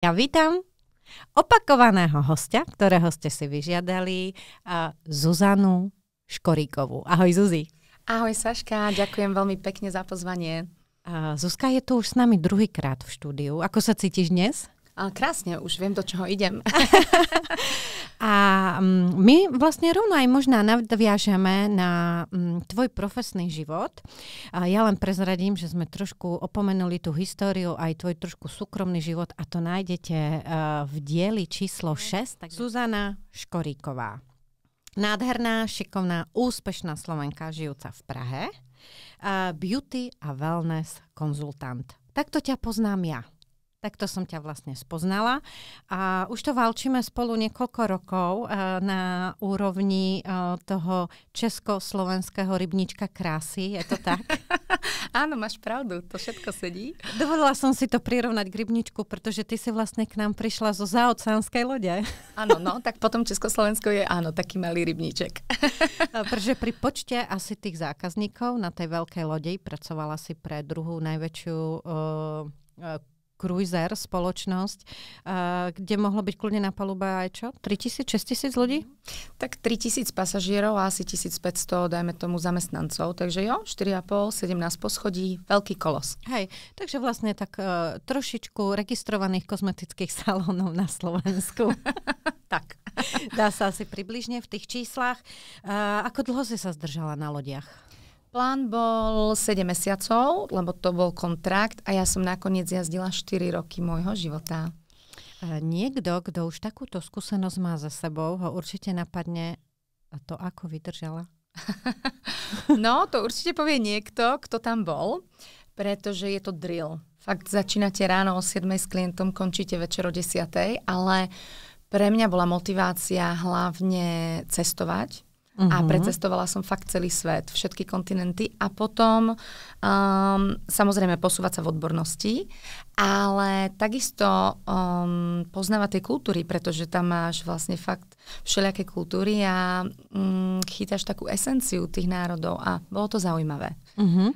Ja vítam opakovaného hostia, ktorého ste si vyžiadali, Zuzanu Škoríkovú. Ahoj Zuzi. Ahoj Saška, ďakujem veľmi pekne za pozvanie. Zuzka je tu už s nami druhýkrát v štúdiu. Ako sa cítiš dnes? A krásne, už viem, do čoho idem. a mm, my vlastne rovno aj možná nadviažeme na mm, tvoj profesný život. A ja len prezradím, že sme trošku opomenuli tú históriu, aj tvoj trošku súkromný život a to nájdete e, v dieli číslo 6. Tak... Zuzana Škoríková. Nádherná, šikovná, úspešná Slovenka žijúca v Prahe. E, beauty a wellness konzultant. Takto ťa poznám ja. Tak to som ťa vlastne spoznala. A už to valčíme spolu niekoľko rokov eh, na úrovni eh, toho československého rybnička krásy. Je to tak? Áno, máš pravdu, to všetko sedí. Dovolila som si to prirovnať k rybničku, pretože ty si vlastne k nám prišla zo zaoceánskej lode. Áno, no, tak potom Československo je áno, taký malý rybníček. Eh, pretože pri počte asi tých zákazníkov na tej veľkej lodi pracovala si pre druhú najväčšiu uh, cruiser spoločnosť, kde mohlo byť kľudne na palube aj čo? 3000, 6000 ľudí? Tak 3000 pasažierov a asi 1500, dajme tomu, zamestnancov. Takže jo, 4,5, 17 poschodí, veľký kolos. Hej, takže vlastne tak uh, trošičku registrovaných kozmetických salónov na Slovensku. tak. Dá sa asi približne v tých číslach. Uh, ako dlho si sa zdržala na lodiach? Plán bol 7 mesiacov, lebo to bol kontrakt a ja som nakoniec jazdila 4 roky môjho života. Niekto, kto už takúto skúsenosť má za sebou, ho určite napadne A to, ako vydržala. no, to určite povie niekto, kto tam bol, pretože je to drill. Fakt začínate ráno o 7 s klientom, končíte večer o 10, ale pre mňa bola motivácia hlavne cestovať, Uh-huh. A mhm. precestovala som fakt celý svet, všetky kontinenty a potom um, samozrejme posúvať sa v odbornosti, ale takisto um, poznávať tie kultúry, pretože tam máš vlastne fakt všelijaké kultúry a um, chytáš takú esenciu tých národov a bolo to zaujímavé. Uh-huh.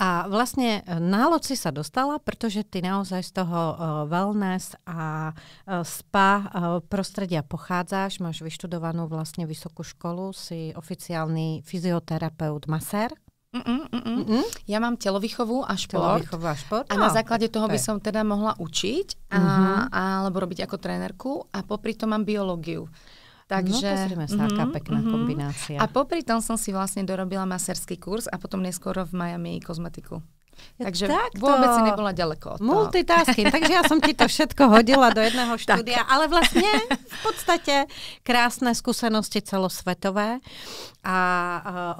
A vlastne e, na si sa dostala, pretože ty naozaj z toho uh, wellness a uh, spa uh, prostredia pochádzaš, máš vyštudovanú vlastne vysokú školu, si oficiálny fyzioterapeut, masér. Mm-mm, mm Ja mám telovýchovu a šport. Telovýchovu a šport. A na základe toho by som teda mohla učiť a, mm-hmm. alebo robiť ako trénerku a popri to mám biológiu. No, takže, no pozrieme sa, aká mm-hmm, pekná mm-hmm. kombinácia. A popri tom som si vlastne dorobila maserský kurz a potom neskôr v Miami kozmetiku. Ja takže takto. vôbec si nebola ďaleko od toho. Multitasking, takže ja som ti to všetko hodila do jedného štúdia, tak. ale vlastne v podstate krásne skúsenosti celosvetové a, a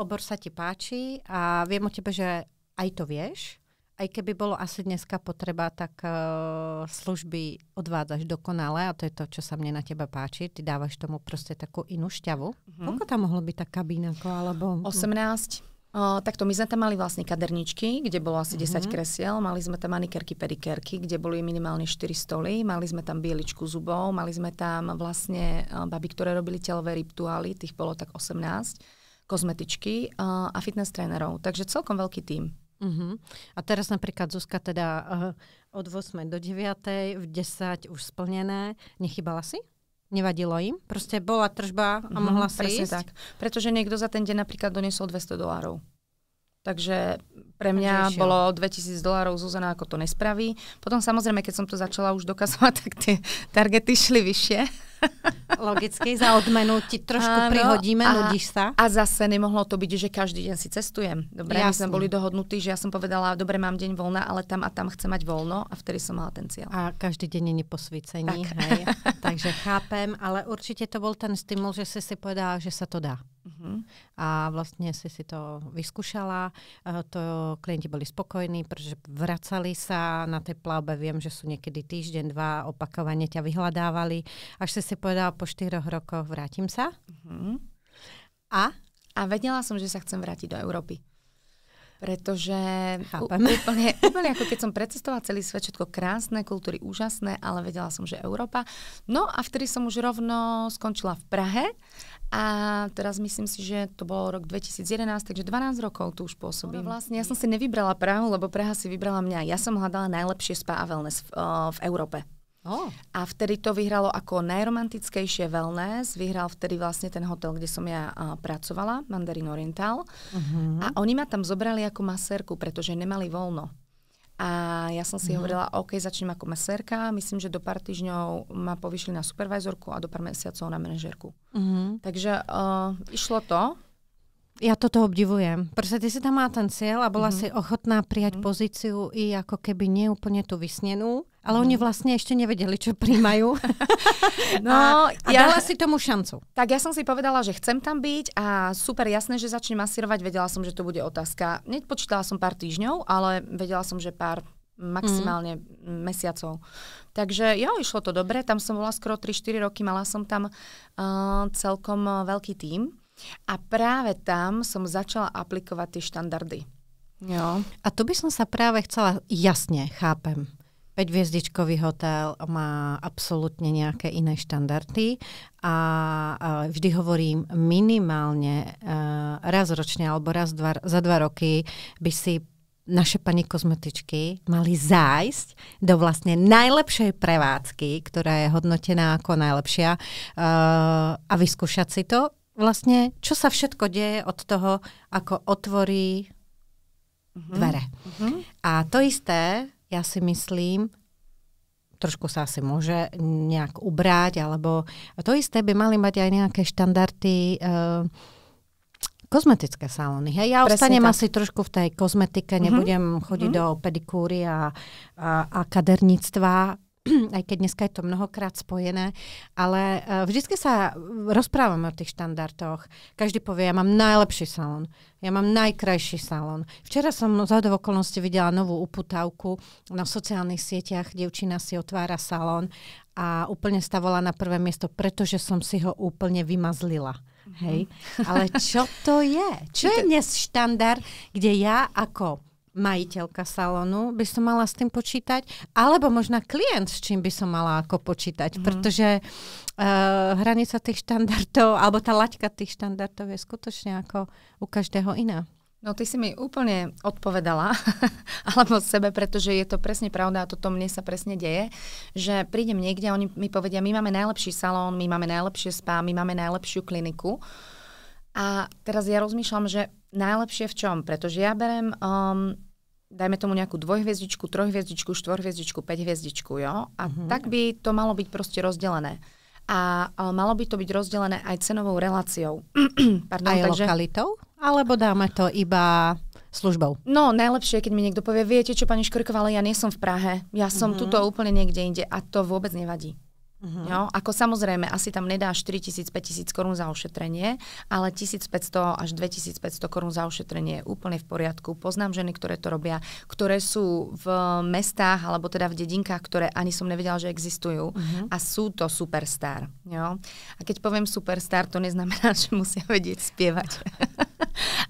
obor sa ti páči a viem o tebe, že aj to vieš aj keby bolo asi dneska potreba, tak uh, služby odvádzaš dokonale a to je to, čo sa mne na teba páči. Ty dávaš tomu proste takú inú šťavu. Mm-hmm. Koľko tam mohlo byť tá kabína? Alebo... 18. Uh, takto my sme tam mali vlastne kaderničky, kde bolo asi uh-huh. Mhm. 10 kresiel, mali sme tam manikerky, pedikerky, kde boli minimálne 4 stoly, mali sme tam bieličku zubov, mali sme tam vlastne uh, baby, ktoré robili telové rituály, tých bolo tak 18, kozmetičky uh, a fitness trénerov. Takže celkom veľký tím. Uh-huh. A teraz napríklad Zuzka teda uh, od 8 do 9, v 10 už splnené. Nechybala si? Nevadilo im? Proste bola tržba a mhm, mohla uh-huh, si presne ísť? tak. Pretože niekto za ten deň napríklad doniesol 200 dolárov. Takže pre mňa Nešiel. bolo 2000 dolárov, Zuzana ako to nespraví. Potom samozrejme, keď som to začala už dokazovať, tak tie targety šli vyššie. Logicky, za odmenu ti trošku Áno, prihodíme, a, nudíš sa. A zase nemohlo to byť, že každý deň si cestujem. Dobre, Jasne. my sme boli dohodnutí, že ja som povedala, dobre, mám deň voľna, ale tam a tam chcem mať voľno a vtedy som mala ten cieľ. A každý deň není posvícení, tak. hej. Takže chápem, ale určite to bol ten stimul, že si si povedala, že sa to dá. Uh-huh. A vlastne si si to vyskúšala, e, to klienti boli spokojní, pretože vracali sa na tej plavbe, viem, že sú niekedy týždeň, dva, opakovane ťa vyhľadávali, až si si povedala, po štyroch rokoch vrátim sa. Uh-huh. A? A vedela som, že sa chcem vrátiť do Európy pretože Chápem. úplne, úplne ako keď som precestovala celý svet, všetko krásne, kultúry úžasné, ale vedela som, že Európa. No a vtedy som už rovno skončila v Prahe a teraz myslím si, že to bol rok 2011, takže 12 rokov tu už pôsobím. No, vlastne ja som si nevybrala Prahu, lebo Praha si vybrala mňa. Ja som hľadala najlepšie spa a wellness v, uh, v Európe. Oh. A vtedy to vyhralo ako najromantickejšie wellness. Vyhral vtedy vlastne ten hotel, kde som ja uh, pracovala, Mandarin Oriental. Uh-huh. A oni ma tam zobrali ako masérku, pretože nemali voľno. A ja som si uh-huh. hovorila, OK, začnem ako masérka. Myslím, že do pár týždňov ma povyšli na supervizorku a do pár mesiacov na manažerku. Uh-huh. Takže uh, išlo to. Ja toto obdivujem. Proste ty si tam má ten cieľ a bola mm si ochotná prijať mm pozíciu i ako keby neúplne tú vysnenú, ale mm oni mhm. vlastne ešte nevedeli, čo príjmajú. no, a, a ja, dala si tomu šancu. Tak ja som si povedala, že chcem tam byť a super jasné, že začnem masírovať. Vedela som, že to bude otázka. Nepočítala som pár týždňov, ale vedela som, že pár maximálne mm. mesiacov. Takže jo, išlo to dobre, tam som bola skoro 3-4 roky, mala som tam uh, celkom eh, veľký tím. A práve tam som začala aplikovať tie štandardy. Jo. A tu by som sa práve chcela, jasne, chápem. 5 hviezdičkový hotel má absolútne nejaké iné štandardy a, a vždy hovorím minimálne uh, raz ročne alebo raz dva, za dva roky by si naše pani kozmetičky mali zájsť do vlastne najlepšej prevádzky, ktorá je hodnotená ako najlepšia uh, a vyskúšať si to vlastne, čo sa všetko deje od toho, ako otvorí uh-huh. dvere. Uh-huh. A to isté, ja si myslím, trošku sa asi môže nejak ubrať, alebo to isté by mali mať aj nejaké štandardy uh, kozmetické salóny. Hej, ja Presne ostanem tak. asi trošku v tej kozmetike, nebudem mhm. huh nebudem chodiť uh-huh. do pedikúry a, a, a kaderníctva, aj keď dneska je to mnohokrát spojené, ale eh, vždy sa rozprávame o tých štandardoch. Každý povie, ja mám najlepší salon, ja mám najkrajší salon. Včera som za okolnosti videla novú uputávku na sociálnych sieťach, dievčina si otvára salon a úplne stavola na prvé miesto, pretože som si ho úplne vymazlila. Mhm. Hej. Ale čo to je? Čo je dnes štandard, kde ja ako majiteľka salónu by som mala s tým počítať, alebo možno klient, s čím by som mala ako počítať, mm-hmm. pretože uh, hranica tých štandardov, alebo tá laťka tých štandardov je skutočne ako u každého iná. No ty si mi úplne odpovedala, alebo sebe, pretože je to presne pravda a toto mne sa presne deje, že prídem niekde a oni mi povedia, my máme najlepší salón, my máme najlepšie spa, my máme najlepšiu kliniku. A teraz ja rozmýšľam, že najlepšie v čom? Pretože ja berem, um, dajme tomu nejakú dvojhviezdičku, trojhviezdičku, štvorhviezdičku, päťhviezdičku, jo? A mm-hmm. tak by to malo byť proste rozdelené. A, um, malo by to byť rozdelené aj cenovou reláciou. Pardon, aj takže... lokalitou? Alebo dáme to iba službou? No, najlepšie, keď mi niekto povie, viete čo, pani Škorková, ale ja nie som v Prahe, ja som mm-hmm. tuto úplne niekde inde a to vôbec nevadí. Uh-huh. Jo, ako samozrejme, asi tam nedáš 4000-5000 korún za ošetrenie, ale 1500 až 2500 korún za ošetrenie je úplne v poriadku. Poznám ženy, ktoré to robia, ktoré sú v mestách alebo teda v dedinkách, ktoré ani som nevedela, že existujú uh-huh. a sú to superstar. Jo? A keď poviem superstar, to neznamená, že musia vedieť spievať.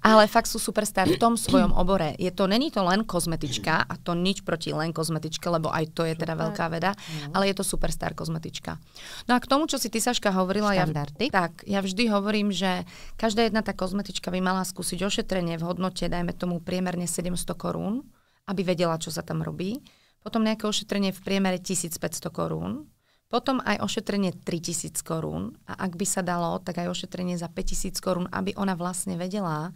Ale fakt sú superstar v tom svojom obore. Je to, není to len kozmetička a to nič proti len kozmetičke, lebo aj to je teda veľká veda, mhm. ale je to superstar kozmetička. No a k tomu, čo si ty, Saška, hovorila, ja, tak, ja vždy hovorím, že každá jedna tá kozmetička by mala skúsiť ošetrenie v hodnote, dajme tomu priemerne 700 korún, aby vedela, čo sa tam robí. Potom nejaké ošetrenie v priemere 1500 korún, potom aj ošetrenie 3000 korún a ak by sa dalo, tak aj ošetrenie za 5000 korún, aby ona vlastne vedela,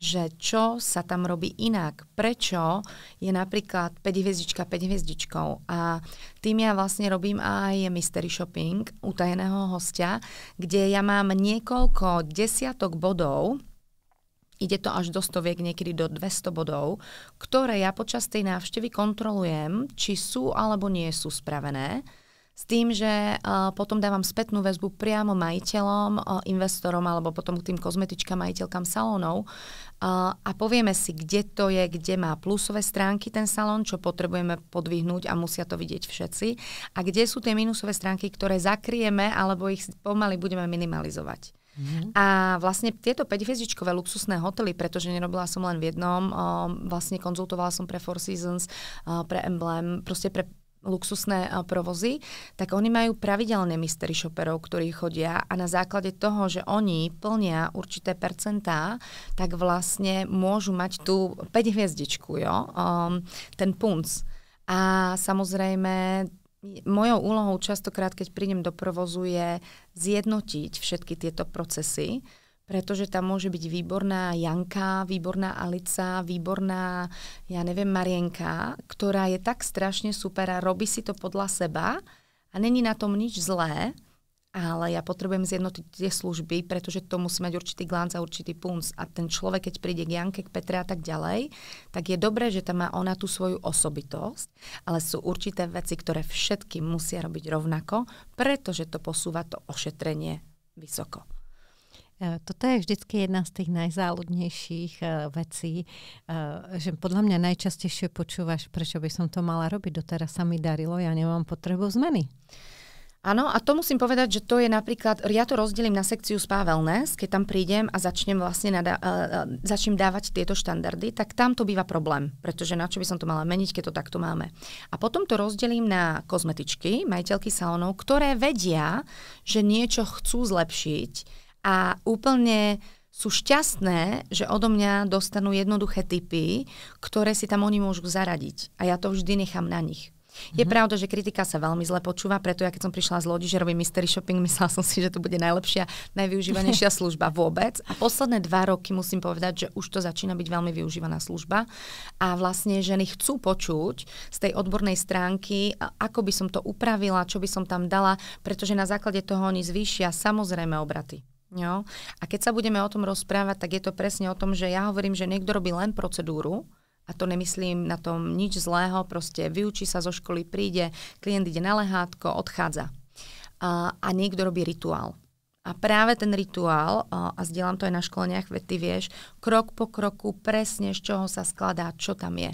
že čo sa tam robí inak, prečo je napríklad 5 hviezdička 5 hviezdičkou a tým ja vlastne robím aj mystery shopping utajeného hostia, kde ja mám niekoľko desiatok bodov, ide to až do stoviek, niekedy do 200 bodov, ktoré ja počas tej návštevy kontrolujem, či sú alebo nie sú spravené s tým, že uh, potom dávam spätnú väzbu priamo majiteľom, uh, investorom alebo potom k tým kozmetičkám, majiteľkám salónov uh, a povieme si, kde to je, kde má plusové stránky ten salón, čo potrebujeme podvihnúť a musia to vidieť všetci a kde sú tie minusové stránky, ktoré zakrieme alebo ich pomaly budeme minimalizovať. Mm-hmm. A vlastne tieto 5-hviezdičkové luxusné hotely, pretože nerobila som len v jednom, um, vlastne konzultovala som pre Four Seasons, uh, pre Emblem, proste pre luxusné eh, provozy, tak oni majú pravidelné mystery shopperov, ktorí chodia a na základe toho, že oni plnia určité percentá, tak vlastne môžu mať tú 5 hviezdičku, jo? Um, ten punc. A samozrejme Mojou úlohou častokrát, keď prídem do provozu, je zjednotiť všetky tieto procesy, pretože tam môže byť výborná Janka, výborná Alica, výborná, ja neviem, Marienka, ktorá je tak strašne super a robí si to podľa seba a není na tom nič zlé, ale ja potrebujem zjednotiť tie služby, pretože to musí mať určitý glánc a určitý punc. A ten človek, keď príde k Janke, k Petre a tak ďalej, tak je dobré, že tam má ona tú svoju osobitosť, ale sú určité veci, ktoré všetky musia robiť rovnako, pretože to posúva to ošetrenie vysoko. E, toto je vždycky jedna z tých najzáľudnejších e, vecí, e, že podľa mňa najčastejšie počúvaš, prečo by som to mala robiť, doteraz sa mi darilo, ja nemám potrebu zmeny. Áno, a to musím povedať, že to je napríklad, ja to rozdelím na sekciu Spa Wellness, keď tam prídem a začnem vlastne nada, uh, začnem dávať tieto štandardy, tak tam to býva problém, pretože na čo by som to mala meniť, keď to takto máme. A potom to rozdelím na kozmetičky, majiteľky salónov, ktoré vedia, že niečo chcú zlepšiť, a úplne sú šťastné, že odo mňa dostanú jednoduché typy, ktoré si tam oni môžu zaradiť. A ja to vždy nechám na nich. Je mm-hmm. pravda, že kritika sa veľmi zle počúva, preto ja keď som prišla z Lodi, že robím mystery shopping, myslela som si, že to bude najlepšia, najvyužívanejšia služba vôbec. A posledné dva roky musím povedať, že už to začína byť veľmi využívaná služba a vlastne ženy chcú počuť z tej odbornej stránky, ako by som to upravila, čo by som tam dala, pretože na základe toho oni zvýšia samozrejme obraty. Jo. A keď sa budeme o tom rozprávať, tak je to presne o tom, že ja hovorím, že niekto robí len procedúru, a to nemyslím na tom nič zlého, proste vyučí sa zo školy, príde, klient ide na lehátko, odchádza. A, a niekto robí rituál. A práve ten rituál, a, a zdieľam to aj na školeniach, veď ty vieš, krok po kroku presne z čoho sa skladá, čo tam je.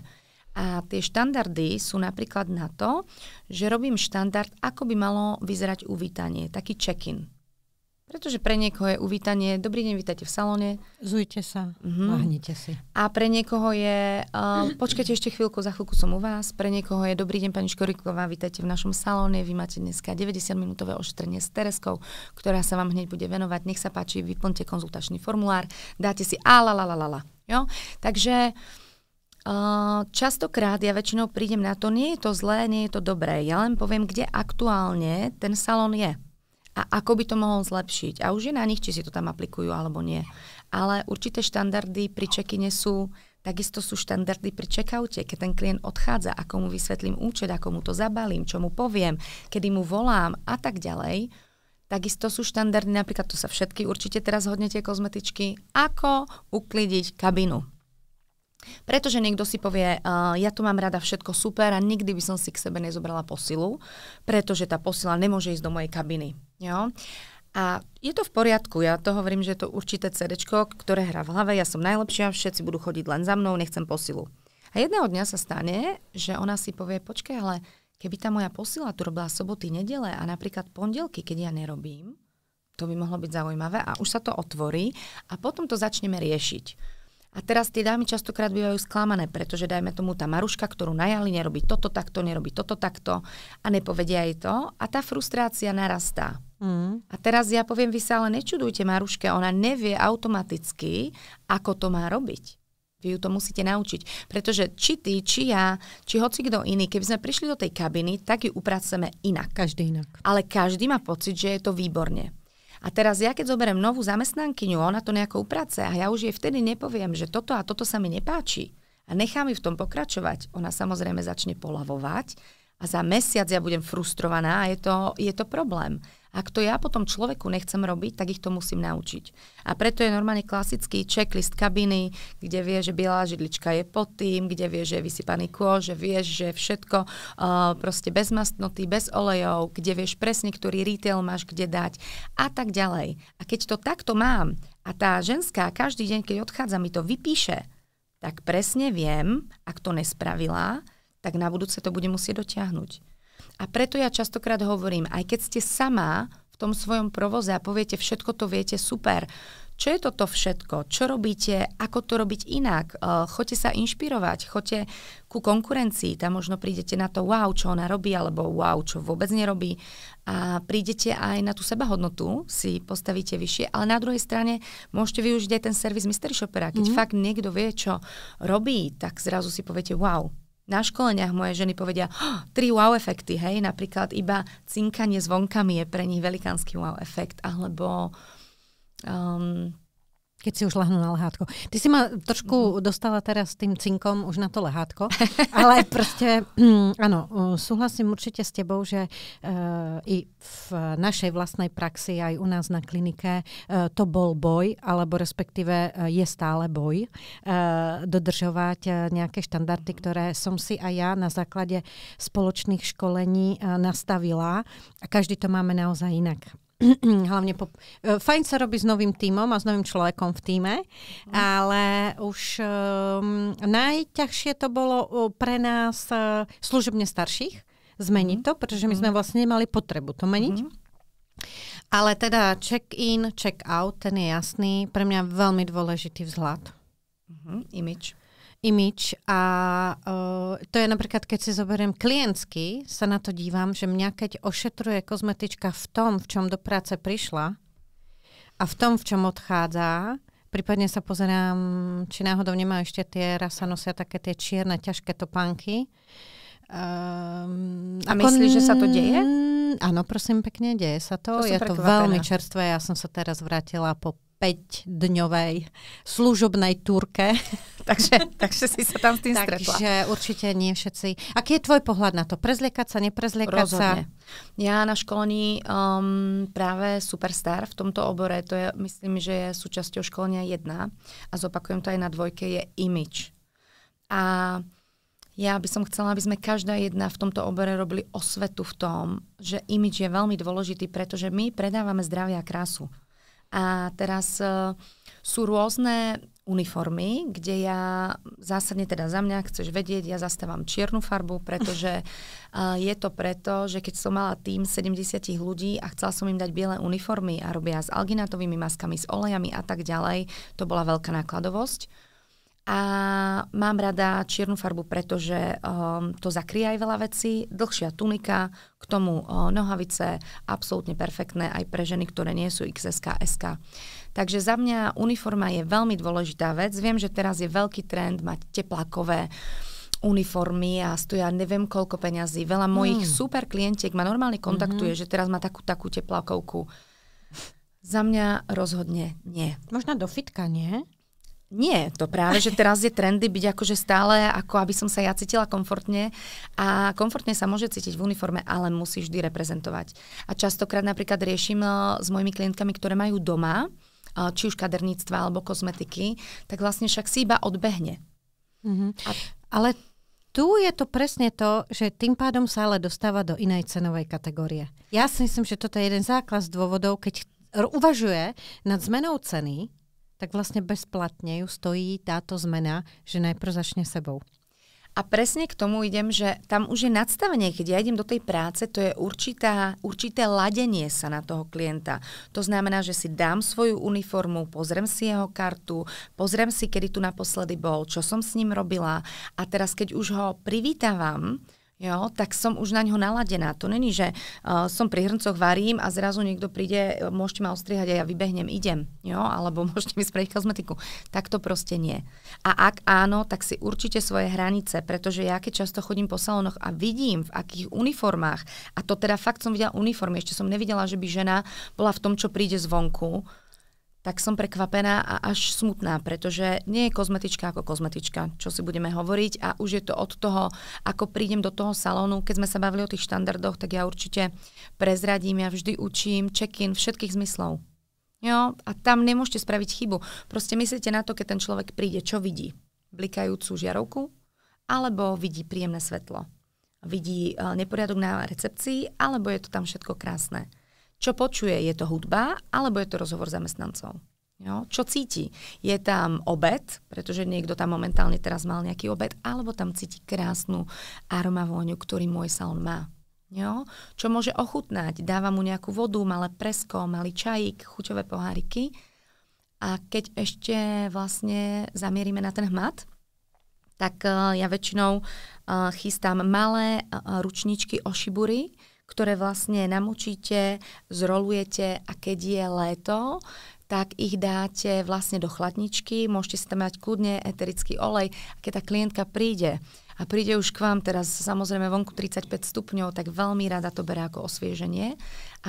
A tie štandardy sú napríklad na to, že robím štandard, ako by malo vyzerať uvítanie, taký check-in. Pretože pre niekoho je uvítanie, dobrý deň, vítajte v salóne. Zujte sa, mm-hmm. mahnite si. A pre niekoho je, uh, počkajte ešte chvíľku, za chvíľku som u vás. Pre niekoho je, dobrý deň, pani Škoriková, vítajte v našom salóne. Vy máte dneska 90-minútové ošetrenie s Tereskou, ktorá sa vám hneď bude venovať. Nech sa páči, vyplňte konzultačný formulár, dáte si a la la la la la. Jo? Takže Uh, častokrát ja väčšinou prídem na to, nie je to zlé, nie je to dobré. Ja len poviem, kde aktuálne ten salón je a ako by to mohol zlepšiť. A už je na nich, či si to tam aplikujú alebo nie. Ale určité štandardy pri čekine sú, takisto sú štandardy pri checkoute, keď ten klient odchádza, ako mu vysvetlím účet, ako mu to zabalím, čo mu poviem, kedy mu volám a tak ďalej. Takisto sú štandardy, napríklad to sa všetky určite teraz hodnete kozmetičky, ako uklidiť kabinu. Pretože niekto si povie, uh, ja tu mám rada všetko super a nikdy by som si k sebe nezobrala posilu, pretože tá posila nemôže ísť do mojej kabiny. Jo? A je to v poriadku, ja to hovorím, že je to určité CD, ktoré hrá v hlave, ja som najlepšia, všetci budú chodiť len za mnou, nechcem posilu. A jedného dňa sa stane, že ona si povie, počkaj, ale keby tá moja posila tu robila soboty, nedele a napríklad pondelky, keď ja nerobím, to by mohlo byť zaujímavé a už sa to otvorí a potom to začneme riešiť. A teraz tie dámy častokrát bývajú sklamané, pretože dajme tomu tá Maruška, ktorú najali, nerobí toto takto, nerobí toto takto a nepovedia jej to a tá frustrácia narastá. Mm. A teraz ja poviem, vy sa ale nečudujte Maruške, ona nevie automaticky, ako to má robiť. Vy ju to musíte naučiť. Pretože či ty, či ja, či hoci kto iný, keby sme prišli do tej kabiny, tak ju upracujeme inak. Každý inak. Ale každý má pocit, že je to výborne. A teraz ja, keď zoberiem novú zamestnankyňu, ona to nejako uprace a ja už jej vtedy nepoviem, že toto a toto sa mi nepáči a nechám ju v tom pokračovať, ona samozrejme začne polavovať a za mesiac ja budem frustrovaná a je to, je to problém. Ak to ja potom človeku nechcem robiť, tak ich to musím naučiť. A preto je normálne klasický checklist kabiny, kde vie, že biela židlička je pod tým, kde vie, že je vysypaný kôž, že vie, že všetko uh, proste bez mastnoty, bez olejov, kde vieš presne, ktorý retail máš kde dať a tak ďalej. A keď to takto mám a tá ženská každý deň, keď odchádza, mi to vypíše, tak presne viem, ak to nespravila, tak na budúce to bude musieť dotiahnuť. A preto ja častokrát hovorím, aj keď ste sama v tom svojom provoze a poviete, všetko to viete, super, čo je toto všetko, čo robíte, ako to robiť inak, eh, choďte sa inšpirovať, choďte ku konkurencii, tam možno prídete na to wow, čo ona robí, alebo wow, čo vôbec nerobí a prídete aj na tú sebahodnotu, si postavíte vyššie, ale na druhej strane môžete využiť aj ten servis Mystery Shopera. keď mm-hmm. fakt niekto vie, čo robí, tak zrazu si poviete wow, na školeniach moje ženy povedia, oh, tri wow efekty, hej, napríklad iba cinkanie zvonkami je pre nich velikánsky wow efekt, alebo um, keď si už lahnú na lehátko. Ty si ma trošku dostala teraz tým cinkom už na to lehátko, ale proste, mm, áno, uh, súhlasím určite s tebou, že uh, i v našej vlastnej praxi, aj u nás na klinike, uh, to bol boj, alebo respektíve uh, je stále boj uh, dodržovať uh, nejaké štandardy, ktoré som si aj ja na základe spoločných školení uh, nastavila a každý to máme naozaj inak. hlavne po... E, fajn sa robí s novým týmom a s novým človekom v týme, mm. ale už um, najťažšie to bolo e, pre nás uh, služebne starších zmeniť mm. to, pretože my sme mhm. vlastne nemali potrebu to meniť. Mm. Ale teda check-in, check-out, ten je jasný. Pre mňa veľmi dôležitý vzhľad. Mm-hmm. Image imič a uh, to je napríklad, keď si zoberiem klientsky, sa na to dívam, že mňa keď ošetruje kozmetička v tom, v čom do práce prišla a v tom, v čom odchádza, prípadne sa pozerám, či náhodou nemá ešte tie rasa nosia také tie čierne, ťažké topánky. Um, a myslíš, že sa to deje? Áno, prosím pekne, deje sa to. to je to veľmi čerstvé. Ja som sa teraz vrátila po 5-dňovej služobnej turke. takže, takže si sa tam s tým stretla. Takže určite nie všetci. Aký je tvoj pohľad na to? Prezliekať sa, neprezliekať Rozhodne. sa? Ja na školení um, práve superstar v tomto obore, to je, myslím, že je súčasťou školenia jedna a zopakujem to aj na dvojke, je image. A ja by som chcela, aby sme každá jedna v tomto obore robili osvetu v tom, že imič je veľmi dôležitý, pretože my predávame zdravie a krásu. A teraz e, sú rôzne uniformy, kde ja zásadne teda za mňa, chceš vedieť, ja zastávam čiernu farbu, pretože e, je to preto, že keď som mala tým 70 ľudí a chcela som im dať biele uniformy a robia s alginátovými maskami, s olejami a tak ďalej, to bola veľká nákladovosť a mám rada čiernu farbu, pretože um, to zakrie aj veľa vecí. Dlhšia tunika, k tomu uh, nohavice, absolútne perfektné aj pre ženy, ktoré nie sú XSK, SK. Takže za mňa uniforma je veľmi dôležitá vec. Viem, že teraz je veľký trend mať teplakové uniformy a stoja neviem koľko peňazí. Veľa mm. mojich mm. super klientiek ma normálne mhm. kontaktuje, mm-hmm. že teraz má takú takú teplakovku. Za mňa rozhodne nie. Možno do fitka, nie? Nie, to práve, že teraz je trendy byť akože stále, ako aby som sa ja cítila komfortne. A komfortne sa môže cítiť v uniforme, ale musí vždy reprezentovať. A častokrát napríklad riešim e, s mojimi klientkami, ktoré majú doma, e, či už kaderníctva alebo kozmetiky, tak vlastne však si iba odbehne. Mm-hmm. A... Ale tu je to presne to, že tým pádom sa ale dostáva do inej cenovej kategórie. Ja si myslím, že toto je jeden základ z dôvodov, keď uvažuje nad zmenou ceny, tak vlastne bezplatne ju stojí táto zmena, že najprv začne sebou. A presne k tomu idem, že tam už je nadstavenie, keď ja idem do tej práce, to je určitá, určité ladenie sa na toho klienta. To znamená, že si dám svoju uniformu, pozriem si jeho kartu, pozriem si, kedy tu naposledy bol, čo som s ním robila a teraz, keď už ho privítavam, jo, tak som už na ňo naladená. To není, že uh, som pri hrncoch varím a zrazu niekto príde, eh, môžete ma ostrihať a ja vybehnem, idem, jo, alebo môžete mi spraviť kozmetiku. Tak to proste nie. A ak áno, tak si určite svoje hranice, pretože ja keď často chodím po salónoch a vidím, v akých uniformách, a to teda fakt som videla uniformy, ešte som nevidela, že by žena bola v tom, čo príde zvonku, tak som prekvapená a až smutná, pretože nie je kozmetička ako kozmetička, čo si budeme hovoriť a už je to od toho, ako prídem do toho salónu. Keď sme sa bavili o tých štandardoch, tak ja určite prezradím, ja vždy učím check-in všetkých zmyslov. Jo, a tam nemôžete spraviť chybu. Proste myslíte na to, keď ten človek príde, čo vidí? Blikajúcu žiarovku? Alebo vidí príjemné svetlo? Vidí eh, neporiadok na recepcii? Alebo je to tam všetko krásne? Čo počuje? Je to hudba, alebo je to rozhovor zamestnancov? Jo? Čo cíti? Je tam obed, pretože niekto tam momentálne teraz mal nejaký obed, alebo tam cíti krásnu aromavôňu, ktorý môj salon má. Jo? Čo môže ochutnať? Dáva mu nejakú vodu, malé presko, malý čajík, chuťové poháriky. A keď ešte vlastne zamierime na ten hmat, tak eh, ja väčšinou eh, chystám malé eh, ručničky ošibury, ktoré vlastne namočíte, zrolujete a keď je léto, tak ich dáte vlastne do chladničky, môžete si tam mať kudne eterický olej. A keď tá klientka príde a príde už k vám teraz samozrejme vonku 35 stupňov, tak veľmi rada to berá ako osvieženie.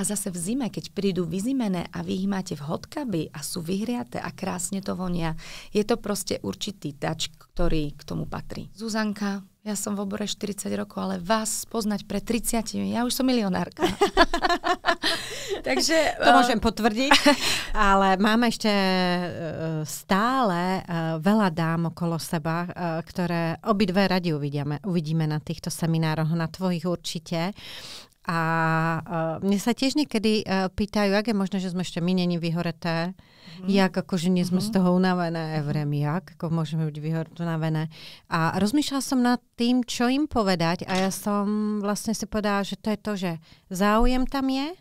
A zase v zime, keď prídu vyzimené a vy ich máte v hodkaby a sú vyhriaté a krásne to vonia, je to proste určitý tač, ktorý k tomu patrí. Zuzanka, ja som v obore 40 rokov, ale vás poznať pre 30, ja už som milionárka. Takže... To eh, môžem potvrdiť, ale mám ešte eh, stále eh, veľa dám okolo seba, ktoré obidve radi uvidíme, uvidíme na týchto seminároch, na tvojich určite. A uh, mne sa tiež niekedy uh, pýtajú, jak je možné, že sme ešte minení vyhoreté, mm. jak akože nie sme mm. z mhm. toho unavené, vrem, jak, ako môžeme byť unavené. A rozmýšľala som nad tým, čo im povedať a ja som vlastne si povedala, že to je to, že záujem tam je,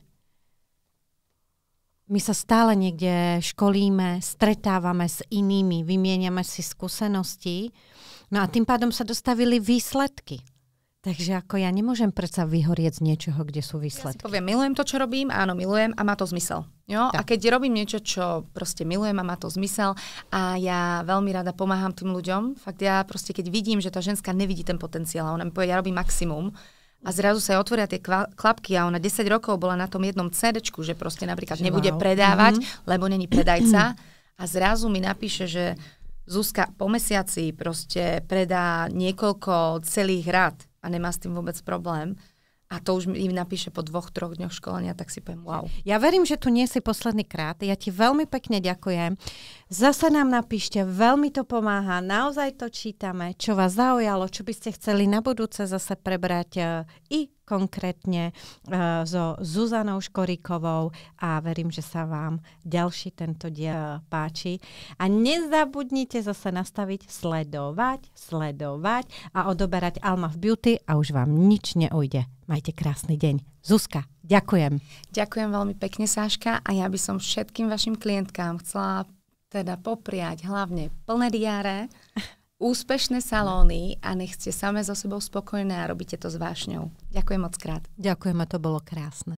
my sa stále niekde školíme, stretávame s inými, vymieniame si skúsenosti, no a tým pádom sa dostavili výsledky. Takže ako ja nemôžem predsa vyhorieť z niečoho, kde sú výsledky. Ja si poviem, milujem to, čo robím, áno, milujem a má to zmysel. Jo? A keď robím niečo, čo proste milujem a má to zmysel a ja veľmi rada pomáham tým ľuďom, fakt ja proste keď vidím, že tá ženská nevidí ten potenciál a ona mi povie, ja robím maximum, a zrazu sa otvoria tie klapky a ona 10 rokov bola na tom jednom CD, že proste napríklad že nebude wow. predávať, mm-hmm. lebo není predajca a zrazu mi napíše, že Zuzka po mesiaci proste predá niekoľko celých rád a nemá s tým vôbec problém, a to už im napíše po dvoch, troch dňoch školenia, tak si poviem wow. Ja verím, že tu nie si posledný krát. Ja ti veľmi pekne ďakujem. Zase nám napíšte, veľmi to pomáha, naozaj to čítame, čo vás zaujalo, čo by ste chceli na budúce zase prebrať eh, i konkrétne eh, so Zuzanou Škorikovou a verím, že sa vám ďalší tento diel eh, páči. A nezabudnite zase nastaviť sledovať, sledovať a odoberať Alma v Beauty a už vám nič neujde. Majte krásny deň. Zuzka, ďakujem. Ďakujem veľmi pekne, Sáška, a ja by som všetkým vašim klientkám chcela teda popriať hlavne plné diáre, úspešné salóny a nech ste same so sebou spokojné a robíte to s vášňou. Ďakujem moc krát. Ďakujem a to bolo krásne.